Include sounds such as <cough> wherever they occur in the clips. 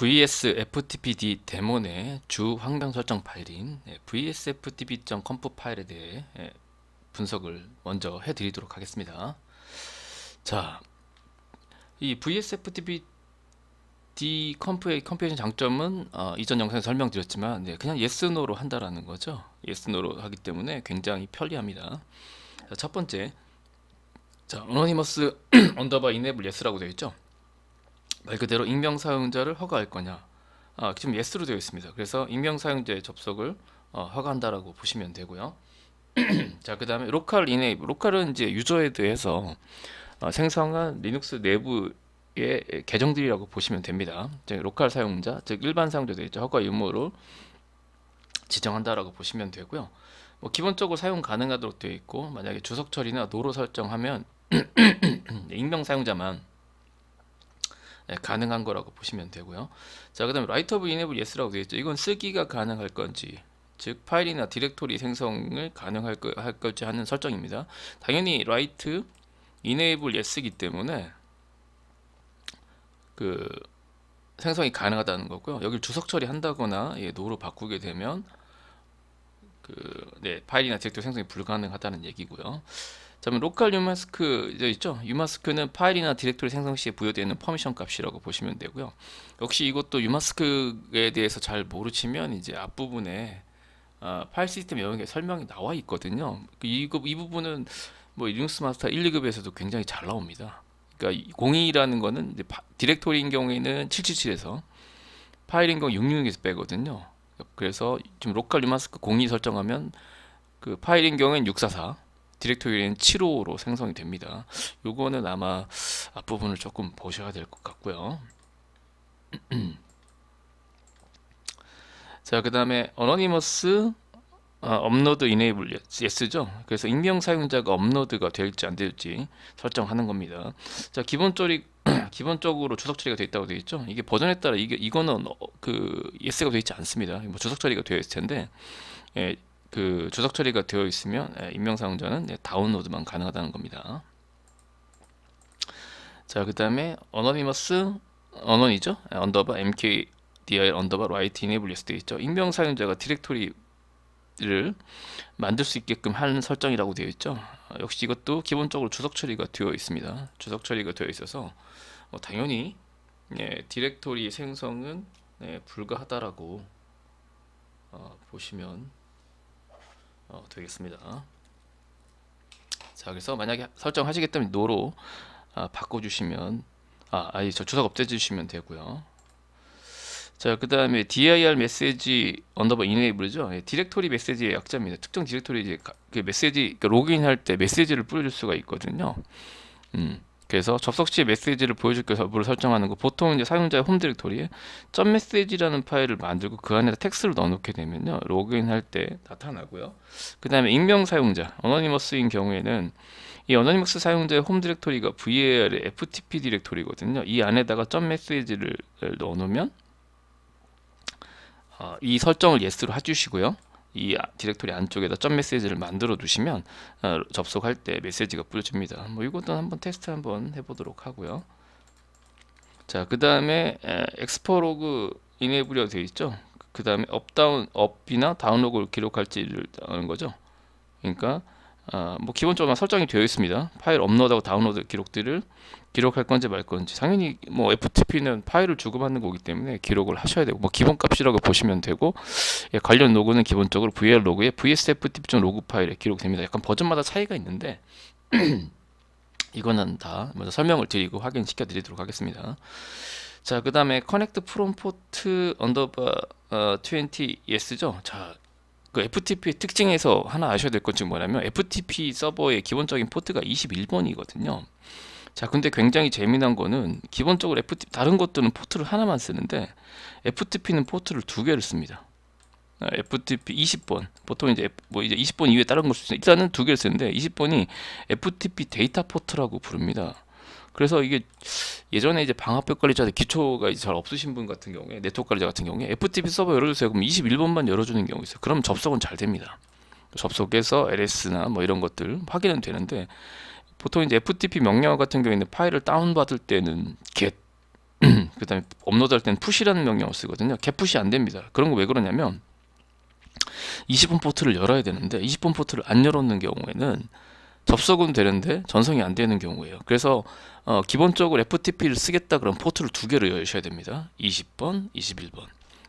vs ftpd 데몬의 주 환경 설정 파일인 예, vsftp.conf 파일에 대해 예, 분석을 먼저 해드리도록 하겠습니다. 자, 이 vsftp d 컴프의 컴퓨레 장점은 어, 이전 영상에 설명드렸지만 예, 그냥 yes no로 한다라는 거죠. yes no로 하기 때문에 굉장히 편리합니다. 자, 첫 번째, 자, anonymous 언더바 <clears throat> enable yes라고 되어 있죠. 말 그대로 익명 사용자를 허가할 거냐 아, 지금 yes로 되어 있습니다 그래서 익명 사용자의 접속을 어, 허가한다라고 보시면 되고요 <clears throat> 자 그 다음에 로컬 이네이앱 로컬은 이제 유저에 대해서 어, 생성한 리눅스 내부의 계정들이라고 보시면 됩니다 즉 로컬 사용자 즉 일반 사용자 되있죠 허가 유무를 지정한다라고 보시면 되고요 뭐 기본적으로 사용 가능하도록 되어 있고 만약에 주석 처리나 도로 설정하면 <clears throat> 익명 사용자만 예, 가능한 거라고 보시면 되고요. 자, 그 다음에 라이터브 이네블 예스라고 되어 있죠. 이건 쓰기가 가능할 건지 즉 파일이나 디렉토리 생성을 가능할 거, 할 걸지 하는 설정입니다. 당연히 라이트 이네이블 예스기 때문에 그 생성이 가능하다는 거고요. 여기 주석 처리한다거나 예, 노로 바꾸게 되면 그 네, 파일이나 디렉토리 생성이 불가능하다는 얘기고요. 자, 그 로컬 유마스크 있죠? 유마스크는 파일이나 디렉토리 생성 시에 부여되는 퍼미션 값이라고 보시면 되고요. 역시 이것도 유마스크에 대해서 잘 모르시면 이제 앞부분에 어, 파일 시스템 영역에 설명이 나와 있거든요. 그 이, 이 부분은 뭐 리눅스 마스터 1, 2급에서도 굉장히 잘 나옵니다. 그러니까 02라는 거는 파, 디렉토리인 경우에는 777에서 파일인 건 666에서 빼거든요. 그래서 지금 로컬 유마스크 02 설정하면 그 파일인 경우엔 644 디렉토리는 7호로 생성이 됩니다. 요거는 아마 앞부분을 조금 보셔야 될 것 같고요. <clears throat> 자, 그 다음에 어너니머스 아, 업로드 이네이블 y e 죠 그래서 익명 사용자가 업로드가 될지 안 될지 설정하는 겁니다. 자, 기본적으 <clears throat> 기본적으로 주석 처리가 되어 있다고 되어 있죠. 이게 버전에 따라 이게 이거는 어, 그 y e 가 되어 있지 않습니다. 뭐 주석 처리가 되어 있을 텐데 예, 그 조작 처리가 되어 있으면 예, 임명사용자는 예, 다운로드만 가능하다는 겁니다. 자, 그 다음에 anonymous 언원이죠. 언더바 mkdir 언더바 right enable list 있죠. 임명 사용자가 디렉토리를 만들 수 있게끔 하는 설정이라고 되어 있죠. 어, 역시 이것도 기본적으로 주석 처리가 되어 있습니다. 주석 처리가 되어 있어서 뭐 당연히 예, 디렉토리 생성은 예, 불가하다라고 어, 보시면 어, 되겠습니다. 자 그래서 만약에 설정하시겠다면 노로 아, 바꿔주시면 아 아예 저 주석 없애주시면 되고요. 자 그 다음에 dir 메시지 언더바 이네이블이죠. 예, 디렉토리 메시지의 약자입니다. 특정 디렉토리 이제 그 메시지 그러니까 로그인할 때 메시지를 뿌려줄 수가 있거든요. 음. 그래서 접속 시 메시지를 보여줄 여부를 설정하는 거 보통 이제 사용자의 홈 디렉토리에 점 메시지라는 파일을 만들고 그 안에다 텍스트를 넣어놓게 되면요 로그인할 때 나타나고요 그 다음에 익명 사용자 어너니머스인 경우에는 이 어너니머스 사용자의 홈 디렉토리가 VAR의 FTP 디렉토리거든요 이 안에다가 점 메시지를 넣어놓으면 어, 이 설정을 예스로 해주시고요 이 디렉토리 안쪽에다 점 메시지를 만들어 두시면 어, 접속할 때 메시지가 뿌려집니다. 뭐 이것도 한번 테스트 한번 해보도록 하고요. 자, 그 다음에 엑스퍼 로그 인해블이 되어 있죠. 그 다음에 업다운, 업이나 다운로그를 기록할지를 하는 거죠. 그러니까 어, 뭐 기본적으로 설정이 되어 있습니다. 파일 업로드하고 다운로드 기록들을 기록할 건지 말 건지 당연히 뭐 FTP는 파일을 주고받는 거기 때문에 기록을 하셔야 되고 뭐 기본값이라고 보시면 되고 예, 관련 로그는 기본적으로 VL 로그에 VSFTP 로그 파일에 기록됩니다. 약간 버전마다 차이가 있는데 <clears throat> 이거는 다 먼저 설명을 드리고 확인시켜 드리도록 하겠습니다. 자, 그 다음에 커넥트 프롬 포트 언더바 20es죠. 자, 그 FTP의 특징에서 하나 아셔야 될 것중 뭐냐면 FTP 서버의 기본적인 포트가 21번이거든요. 자 근데 굉장히 재미난 거는 기본적으로 FTP 다른 것들은 포트를 하나만 쓰는데 FTP는 포트를 두 개를 씁니다 어, FTP 20번 보통 이제 뭐 이제 20번 이외에 다른 걸수 있어요 일단은 두 개를 쓰는데 20번이 FTP 데이터 포트라고 부릅니다 그래서 이게 예전에 이제 방화벽 관리자들 기초가 잘 없으신 분 같은 경우에 네트워크 관리자 같은 경우에 FTP 서버 열어주세요 그럼 21번만 열어주는 경우 있어요 그럼 접속은 잘 됩니다 접속해서 LS나 뭐 이런 것들 확인은 되는데 보통 이제 FTP 명령 같은 경우에는 파일을 다운받을 때는 get <clears throat> 그 다음에 업로드할 때는 push라는 명령을 쓰거든요 get push 안 됩니다 그런 거 왜 그러냐면 20번 포트를 열어야 되는데 20번 포트를 안 열어놓는 경우에는 접속은 되는데 전송이 안 되는 경우에요 그래서 어, 기본적으로 FTP를 쓰겠다 그럼 포트를 두 개를 여셔야 됩니다 20번 21번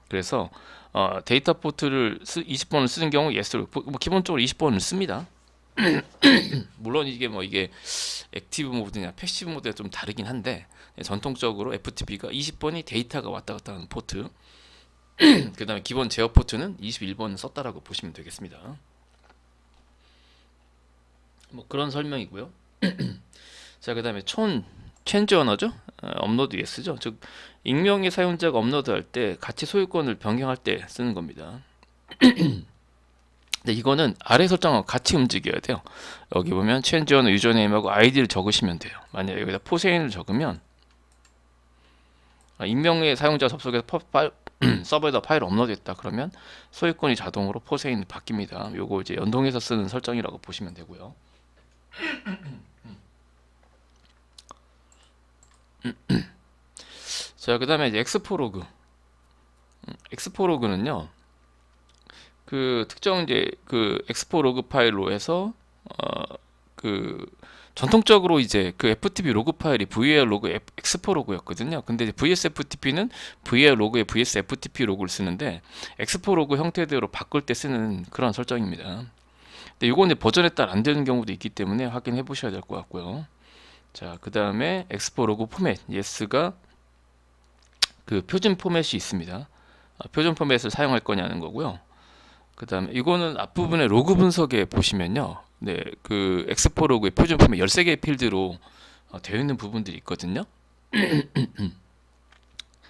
그래서 어, 데이터 포트를 쓰, 20번을 쓰는 경우 예스로 뭐 기본적으로 20번을 씁니다 <clears throat> 물론 이게 뭐 이게 액티브 모드냐 패시브 모드가 좀 다르긴 한데 예, 전통적으로 FTP가 20번이 데이터가 왔다 갔다 하는 포트 <clears throat> 그 다음에 기본 제어 포트는 21번 썼다라고 보시면 되겠습니다 뭐 그런 설명이고요 <clears throat> 자그 다음에 촌 체인지 언어죠 어, 업로드 예스죠 즉 익명의 사용자가 업로드할 때 같이 소유권을 변경할 때 쓰는 겁니다 근데 이거는 아래 설정하고 같이 움직여야 돼요. 여기 보면 change on 유저네임하고 아이를 적으시면 돼요. 만약 여기다 포세인을 적으면 인명의 아, 사용자 접속해서 파일, <clears throat> 서버에다 파일 업로드했다 그러면 소유권이 자동으로 포세인 바뀝니다. 요거 이제 연동해서 쓰는 설정이라고 보시면 되고요. <clears throat> 자, 그 다음에 엑스포로그. 음, 엑스포로그는요. 그 특정 이제 그 엑스포 로그 파일로 해서 어 그 전통적으로 이제 그 FTP 로그 파일이 VAR 로그 엑스포 로그였거든요. 근데 VSFTP는 VAR 로그에 VSFTP 로그를 쓰는데 엑스포 로그 형태대로 바꿀 때 쓰는 그런 설정입니다. 근데 이거 이 버전에 따라 안 되는 경우도 있기 때문에 확인해 보셔야 될 것 같고요. 자, 그 다음에 엑스포 로그 포맷 yes가 그 표준 포맷이 있습니다. 아, 표준 포맷을 사용할 거냐는 거고요. 그다음에 이거는 앞부분에 로그 분석에 보시면요. 네, 그 엑스포 로그의 표준 품에 13개의 필드로 어, 되어 있는 부분들이 있거든요. <clears throat>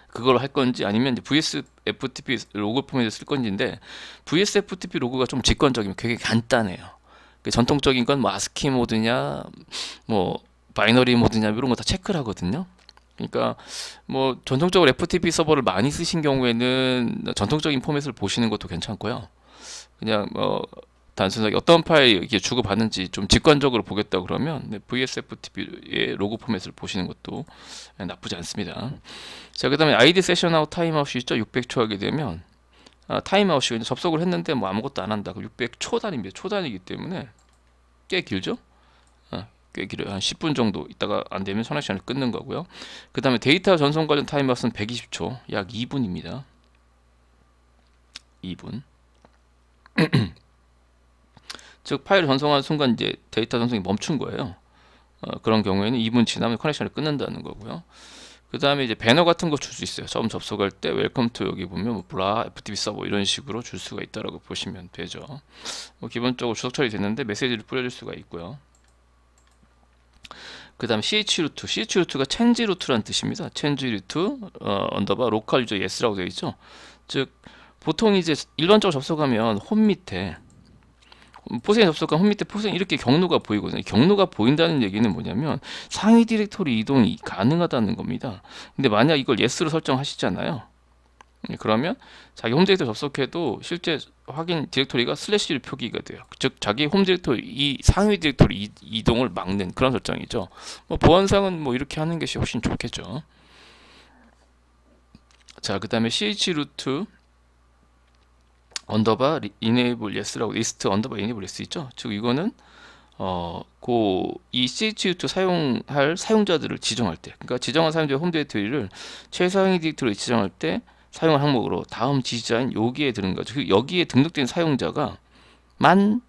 그걸 할 건지 아니면 이제 VSFTP 로그 포맷을 쓸 건지인데 VSFTP 로그가 좀 직관적이면 되게 간단해요. 그 전통적인 건뭐 아스키 모드냐 뭐 바이너리 모드냐 이런 거 다 체크를 하거든요. 그러니까 뭐 전통적으로 FTP 서버를 많이 쓰신 경우에는 전통적인 포맷을 보시는 것도 괜찮고요. 그냥 뭐 단순하게 어떤 파일 이게 주고받는지 좀 직관적으로 보겠다 그러면 VSFTP의 네, 로그 포맷을 보시는 것도 네, 나쁘지 않습니다. 자, 그 다음에 ID 세션하고 타임아웃이 있죠. 600초 하게 되면 아, 타임아웃이 접속을 했는데 뭐 아무것도 안 한다. 600초 단위입니다. 초 단위이기 때문에 꽤 길죠. 아, 꽤 길어요. 한 10분 정도 있다가 안 되면 선액션을 끊는 거고요. 그 다음에 데이터 전송 관련 타임아웃은 120초, 약 2분입니다. 2분. <clears throat> 즉 파일을 전송하는 순간 이제 데이터 전송이 멈춘 거예요. 어, 그런 경우에는 2분 지나면 커넥션을 끊는다는 거고요. 그 다음에 이제 배너 같은 거 줄 수 있어요. 처음 접속할 때 웰컴 투 여기 보면 뭐 브라, FTP 서버 이런 식으로 줄 수가 있다라고 보시면 되죠. 뭐 기본적으로 주석 처리 됐는데 메시지를 뿌려줄 수가 있고요. 그 다음 ch루트, ch루트가 change 루트란 뜻입니다. change 루트 어, 언더바 로컬 유저 yes라고 되어 있죠. 즉 보통 이제 일반적으로 접속하면 홈 밑에 포생에 접속한 홈 밑에 포생 이렇게 경로가 보이거든요. 경로가 보인다는 얘기는 뭐냐면 상위 디렉토리 이동이 가능하다는 겁니다. 근데 만약 이걸 yes로 설정하시잖아요. 네, 그러면 자기 홈 디렉토리 접속해도 실제 확인 디렉토리가 슬래시를 표기가 돼요. 즉 자기 홈 디렉토리 이 상위 디렉토리 이, 동을 막는 그런 설정이죠. 뭐 보안상은 뭐 이렇게 하는 것이 훨씬 좋겠죠. 자, 그다음에 chru트 언더바 enable yes라고 리스트 언더바 enable yes 있죠 즉 이거는 어 고이 CHU2 사용할 사용자들을 지정할 때 그러니까 지정한 사용자의 홈 디렉토리를 최상위 디렉토리로 지정할 때 사용할 항목으로 다음 지지자인 여기에 드는 거죠 그 여기에 등록된 사용자가 만네요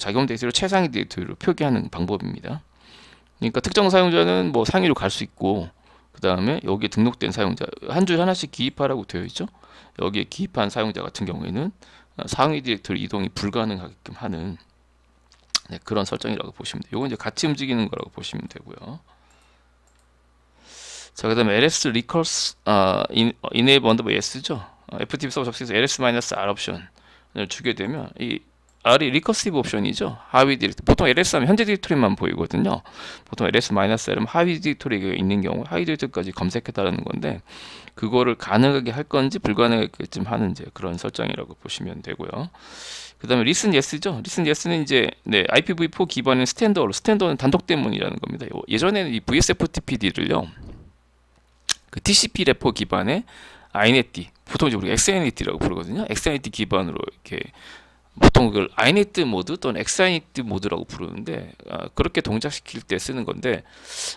자기 홈 디렉토리를 최상위 디렉토리로 표기하는 방법입니다 그러니까 특정 사용자는 뭐 상위로 갈 수 있고 그 다음에 여기에 등록된 사용자 한 줄 하나씩 기입하라고 되어 있죠 여기에 기입한 사용자 같은 경우에는 상위 디렉토리 이동이 불가능하게끔 하는 네, 그런 설정이라고 보시면 돼요. 이건 이제 같이 움직이는 거라고 보시면 되고요. 자, 그 다음에 ls recurse 아, in, enable u n d e s죠. 아, ftp 서버 접속해서 ls-r 옵션을 주게 되면 이 R이 리커시브 옵션이죠. 하위 디렉토리. 보통 LS 하면 현재 디렉토리만 보이거든요. 보통 LS-L은 하위 디렉토리가 있는 경우 하위 디렉토리까지 검색해달라는 건데 그거를 가능하게 할 건지 불가능하게끔 하는지 그런 설정이라고 보시면 되고요. 그 다음에 리슨 예스죠. 리슨 예스는 이제 네, IPv4 기반인 스탠더로 스탠더는 단독 대문이라는 겁니다. 예전에는 이 VSFTPD를요. 그 TCP 레포 기반의 INET 보통 이제 우리가 XNET라고 부르거든요. XNET 기반으로 이렇게 보통 그걸 INET 모드 또는 XINET 모드라고 부르는데 아, 그렇게 동작시킬 때 쓰는 건데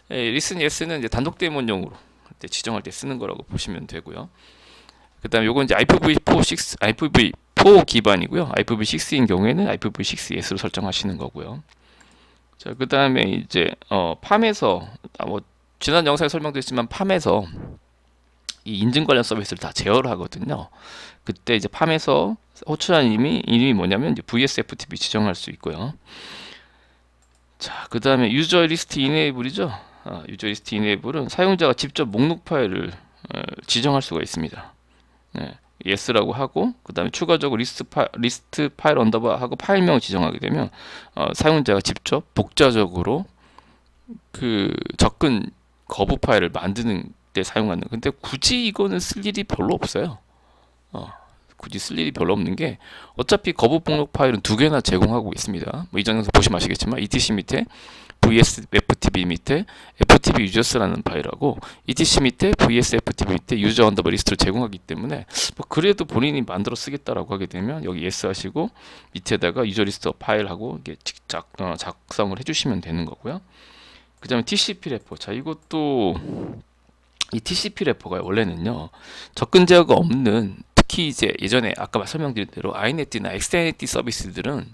리슨 예스는 이제 단독 대문용으로 그때 지정할 때 쓰는 거라고 보시면 되고요. 그다음 요건 이제 IPv4, 6, IPv4 기반이고요. IPv6인 경우에는 IPv6S로 설정하시는 거고요. 자, 그 다음에 이제, 어, 팜에서, 아, 뭐, 지난 영상에 설명드렸지만 팜에서 이 인증 관련 서비스를 다 제어를 하거든요. 그때 이제 팜에서 호출한이이 이름이 뭐냐면 이제 VSFTP 지정할 수 있고요. 자, 그 다음에 유저 리스트 이네이블이죠. 아, 유저 리스트 이네이블은 사용자가 직접 목록 파일을 어, 지정할 수가 있습니다. 네, yes라고 하고 그 다음에 추가적으로 리스트, 파, 리스트 파일 언더바 하고 파일명을 지정하게 되면 어, 사용자가 직접 복자적으로 그 접근 거부 파일을 만드는 때 사용하는 근데 굳이 이거는 쓸 일이 별로 없어요. 어, 굳이 쓸 일이 별로 없는 게 어차피 거부 목록 파일은 두 개나 제공하고 있습니다. 뭐 이전에서 보시면 아시겠지만 etc 밑에 vs 웹 FTB 밑에 FTB uses라는 파일하고 etc 밑에 vs FTB 밑에 user 언더바 리스트를 제공하기 때문에 뭐 그래도 본인이 만들어 쓰겠다라고 하게 되면 여기 yes 하시고 밑에다가 user 리스트 파일하고 이게 작, 어, 작성을 해주시면 되는 거고요. 그 다음에 TCP 래퍼 자, 이것도 이 TCP 래퍼가 원래는요, 접근 제어가 없는 특히 이제 예전에 아까 설명드린 대로 INET나 XNET 서비스들은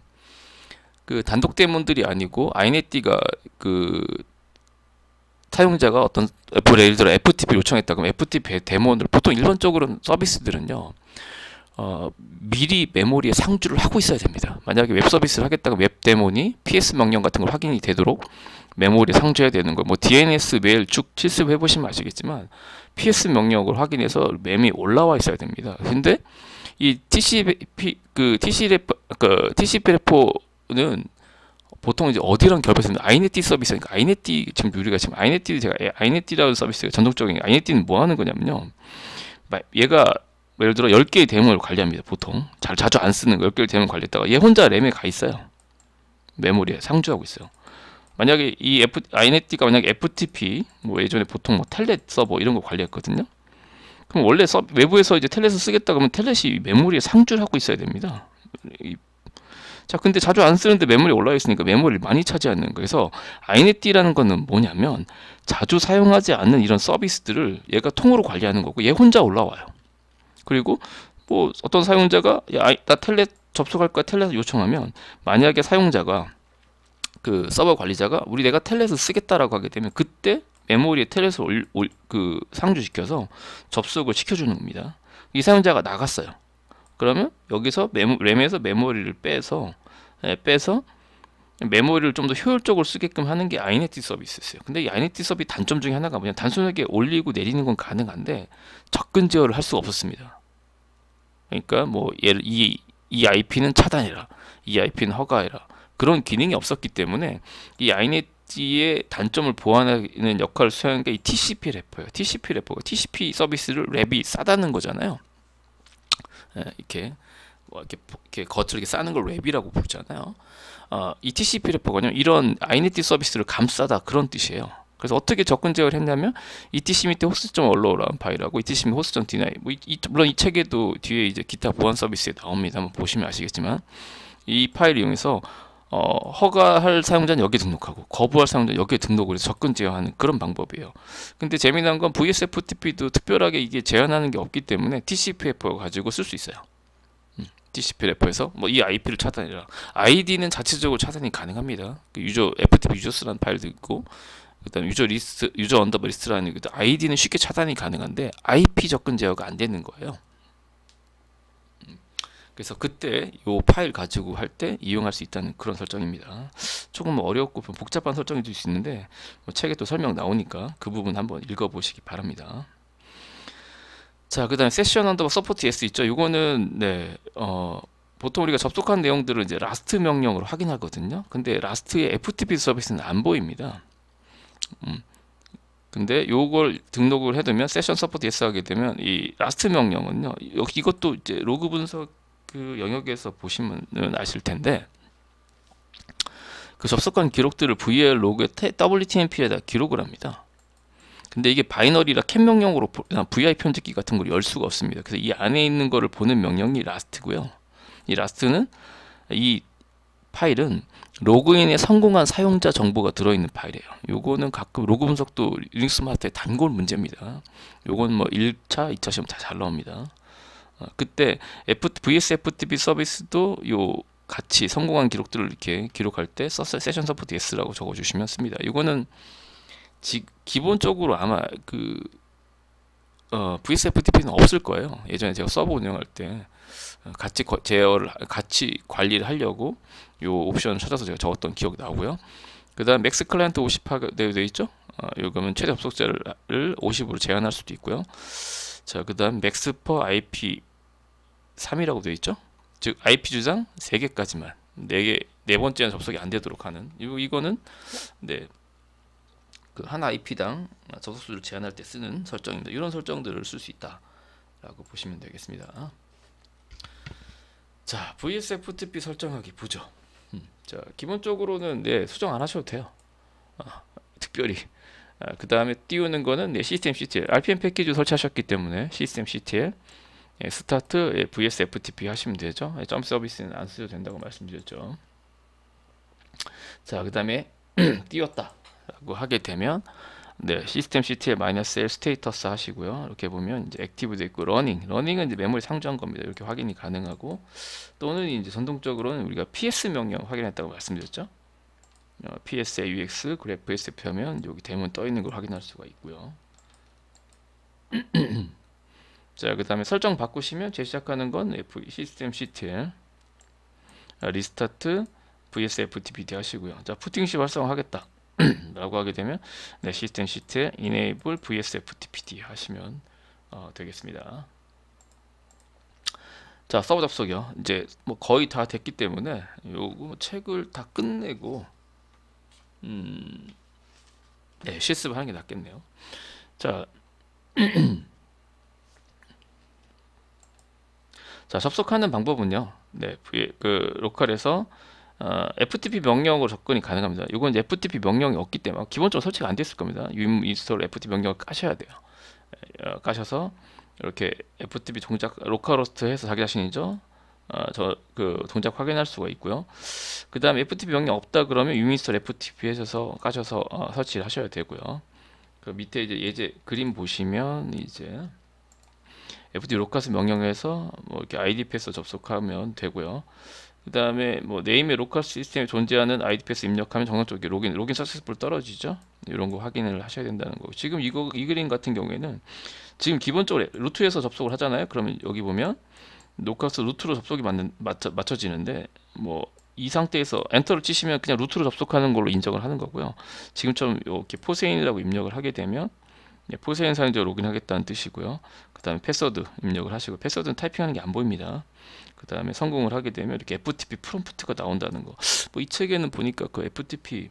그 단독 데몬들이 아니고 아이네띠가그 사용자가 어떤 애플 뭐 예를 들어 FTP 요청했다 그러면 FTP 데몬을 보통 일반적으로는 서비스들은요 어, 미리 메모리에 상주를 하고 있어야 됩니다. 만약에 웹 서비스를 하겠다고웹 데몬이 PS 명령 같은 걸 확인이 되도록 메모리에 상주해야 되는 거. 뭐 DNS 메일 쭉 실습해 보시면 아시겠지만 PS 명령을 확인해서 램이 올라와 있어야 됩니다. 근데 이 TCP 그 TCP 그 TCP 레포 서비스는 보통 이제 어디랑 결합했습니다. 아이네티 서비스니까 아이네티 지금 우리가 지금 아이네티를 제가 아이네티라는 서비스가 전통적인 아이네티는 뭐 하는 거냐면요. 얘가 예를 들어 10개의 대문을 관리합니다. 보통 잘 자주 안 쓰는 거 10개의 대문 관리했다가 얘 혼자 램에 가 있어요. 메모리에 상주하고 있어요. 만약에 이 F, INET가 만약에 FTP 뭐 예전에 보통 뭐 텔넷 서버 이런 거 관리했거든요. 그럼 원래 서, 외부에서 이제 텔넷을 쓰겠다 그러면 텔넷이 메모리에 상주를 하고 있어야 됩니다. 자 근데 자주 안 쓰는데 메모리 올라와 있으니까 메모리를 많이 차지하는 거예요. 그래서 INET라는 거는 뭐냐면 자주 사용하지 않는 이런 서비스들을 얘가 통으로 관리하는 거고 얘 혼자 올라와요. 그리고 뭐 어떤 사용자가 야, 나 텔넷 접속할 거야 텔넷 요청하면 만약에 사용자가 그 서버 관리자가 우리 내가 텔넷을 쓰겠다라고 하게 되면 그때 메모리에 텔넷을 올, 올, 그 상주시켜서 접속을 시켜주는 겁니다. 이 사용자가 나갔어요. 그러면 여기서 메모, 램에서 메모리를 빼서 예, 빼서 메모리를 좀 더 효율적으로 쓰게끔 하는 게 아이네티 서비스였어요 근데 이 아이네티 서비 스 단점 중에 하나가 뭐냐 단순하게 올리고 내리는 건 가능한데 접근 제어를 할 수가 없었습니다. 그러니까 뭐 예를 이, 이 IP는 차단해라, 이 IP는 허가해라 그런 기능이 없었기 때문에 이 아이네티의 단점을 보완하는 역할을 수행한 게 이 TCP 래퍼예요. TCP 래퍼가 TCP 서비스를 랩이 싸다는 거잖아요. 예, 이렇게 뭐 이렇게, 이렇게 겉을 이렇게 싸는 걸 웹이라고 부르잖아요. 어, ETCP 래퍼가요 이런 INET 서비스를 감싸다 그런 뜻이에요. 그래서 어떻게 접근 제어를 했냐면 ETC 밑에 호스점 올라오라는 파일하고 ETC 밑 호스점 디나이 뭐 이, 이, 물론 이 책에도 뒤에 이제 기타 보안 서비스에 나옵니다. 한번 보시면 아시겠지만 이 파일 이용해서 어, 허가할 사용자는 여기에 등록하고 거부할 사용자는 여기에 등록을 해서 접근 제어하는 그런 방법이에요. 근데 재미난 건 VSFTP도 특별하게 이게 제한하는 게 없기 때문에 TCPF 가지고 쓸 수 있어요. 음, TCPF에서 뭐이 IP를 차단해라. ID는 자체적으로 차단이 가능합니다. 그 유저 FTP 유저스라는 파일도 있고 그다음 유저 리스트 유저 언더바 리스트라는 아이디는 쉽게 차단이 가능한데 IP 접근 제어가 안 되는 거예요. 그래서 그때 이 파일 가지고 할 때 이용할 수 있다는 그런 설정입니다. 조금 어렵고 복잡한 설정이 될 수 있는데 뭐 책에 또 설명 나오니까 그 부분 한번 읽어보시기 바랍니다. 자, 그 다음에 세션 언더바 서포트 S 있죠. 이거는 네, 어, 보통 우리가 접속한 내용들을 이제 라스트 명령으로 확인하거든요. 근데 라스트의 FTP 서비스는 안 보입니다. 음. 근데 요걸 등록을 해두면 세션 서포트 예스 하게 되면 이 라스트 명령은요 이것도 이제 로그 분석 그 영역에서 보시면 아실 텐데 그 접속한 기록들을 VL 로그에 WTMP에다 기록을 합니다. 근데 이게 바이너리라 캔 명령으로 VI 편집기 같은 걸 열 수가 없습니다. 그래서 이 안에 있는 거를 보는 명령이 라스트고요. 이 라스트는 이 파일은 로그인에 성공한 사용자 정보가 들어있는 파일이에요. 요거는 가끔 로그 분석도 리눅스 마트의 단골 문제입니다. 요건 뭐 1차, 2차 시험 다 잘 나옵니다. 어, 그때 VSFTP 서비스도 요 같이 성공한 기록들을 이렇게 기록할 때 세션 서포트 S라고 적어주시면 씁니다. 이거는 지, 기본적으로 아마 그 어, VSFTP는 없을 거예요. 예전에 제가 서버 운영할 때 어, 같이 제어를 같이 관리를 하려고 요 옵션 찾아서 제가 적었던 기억이 나고요. 그다음 맥스 클라이언트 50가 되어 있죠. 어, 요거면 최대 접속자를 50으로 제한할 수도 있고요. 자, 그다음 맥스 퍼 IP 3이라고 되어 있죠. 즉 IP 주장 3개까지만 4개 네 번째는 접속이 안 되도록 하는 이거는 네. 그한 IP당 접속수를 제한할 때 쓰는 설정입니다. 이런 설정들을 쓸 수 있다라고 보시면 되겠습니다. 자, VSFTP 설정하기 보죠. 음, 자, 기본적으로는 네, 수정 안 하셔도 돼요. 아, 특별히 아, 그 다음에 띄우는 거는 네, 시스템 CTL, RPM 패키지 설치하셨기 때문에 시스템 CTL 예, 스타트 예, vs ftp 하시면 되죠 예, 점 서비스는 안 쓰셔도 된다고 말씀드렸죠 자그 다음에 <clears throat> 띄웠다 라고 하게 되면 네, 시스템 CTL L 스테이터스 하시고요. 이렇게 보면 이제 액티브도 있고 러닝, 러닝은 이제 메모리 상주한 겁니다. 이렇게 확인이 가능하고 또는 이제 전동적으로는 우리가 PS 명령 확인했다고 말씀드렸죠. 어, PS AUX 그래프 SF 하면 여기 대문 떠 있는 걸 확인할 수가 있고요. <clears throat> 자, 그 다음에 설정 바꾸시면 재시작하는 건 F 시스템 시 아, t 리스타트 vs ftpd 하시고요. 자, 푸팅시 활성화하겠다. <clears throat> 라고 하게 되면 네, 시스템 시트에 enable vs ftpd 하시면 어, 되겠습니다. 자, 서버 접속이요. 이제 뭐 거의 다 됐기 때문에 요거 뭐 책을 다 끝내고 음. 네, 실습하는 을게 낫겠네요. 자. <clears throat> 자, 접속하는 방법은요. 네, 그, 그 로컬에서 어, FTP 명령으로 접근이 가능합니다. 이건 FTP 명령이 없기 때문에 기본적으로 설치가 안 됐을 겁니다. 유임 인스톨 FTP 명령을 까셔야 돼요. 예, 어, 까셔서 이렇게 FTP 동작 로컬호스트해서 자기 자신이죠. 어, 저그 동작 확인할 수가 있고요. 그 다음에 FTP 명령 없다 그러면 유임 인스톨 FTP 해서 까셔서 어, 설치를 하셔야 되고요. 그 밑에 이제 예제 그림 보시면 이제 FD 로카스 명령에서 뭐 이렇게 ID 패스 접속하면 되고요. 그 다음에 뭐 네임의 로컬 시스템에 존재하는 아이디 패스 입력하면 정상적으로 로긴 로긴 서스스풀 떨어지죠 이런 거 확인을 하셔야 된다는 거 지금 이거 이 그림 같은 경우에는 지금 기본적으로 루트에서 접속을 하잖아요 그러면 여기 보면 로컬스 루트로 접속이 맞는, 맞춰, 맞춰지는데 뭐 이 상태에서 엔터를 치시면 그냥 루트로 접속하는 걸로 인정을 하는 거고요 지금처럼 이렇게 포세인이라고 입력을 하게 되면 예, 포세인 사용자로 로그인하겠다는 뜻이고요. 그 다음에 패스워드 입력을 하시고 패스워드는 타이핑하는 게 안 보입니다 그 다음에 성공을 하게 되면 이렇게 FTP 프롬프트가 나온다는 거뭐 이 책에는 보니까 그 FTP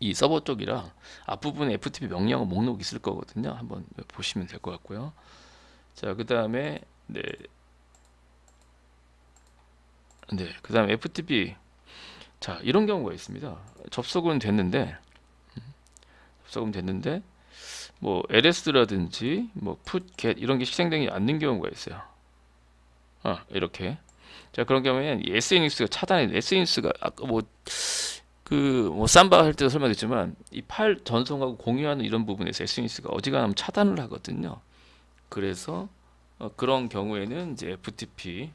이 서버 쪽이랑 앞부분에 FTP 명령어 목록이 있을 거거든요 한번 보시면 될 것 같고요 자그 다음에 네. 네, 그 다음에 FTP 자 이런 경우가 있습니다 접속은 됐는데 음, 접속은 됐는데 뭐 ls라든지 뭐 put, get 이런 게 실행되지 않는 경우가 있어요. 어, 이렇게. 자, 그런 경우에는 이 SNX가 차단해. SNX가 아까 뭐 그뭐 삼바 할 때도 설명했지만 이 파일 전송하고 공유하는 이런 부분에서 SNS가 어지간하면 차단을 하거든요. 그래서 어, 그런 경우에는 이제 FTP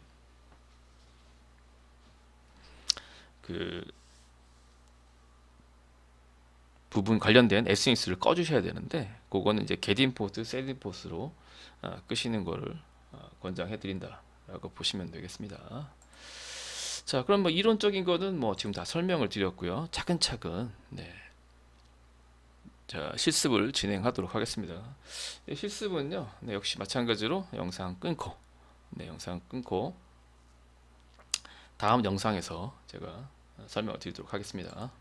그 부분 관련된 s n s 를 꺼주셔야 되는데 그거는 이제 게딘 포트, 셀딘 포트로 어, 끄시는 거를 어, 권장해 드린다라고 보시면 되겠습니다. 자, 그럼 뭐 이론적인 거는 뭐 지금 다 설명을 드렸고요. 차근차근 네. 자, 실습을 진행하도록 하겠습니다. 네, 실습은요. 네, 역시 마찬가지로 영상 끊고 네, 영상 끊고 다음 영상에서 제가 설명을 드리도록 하겠습니다.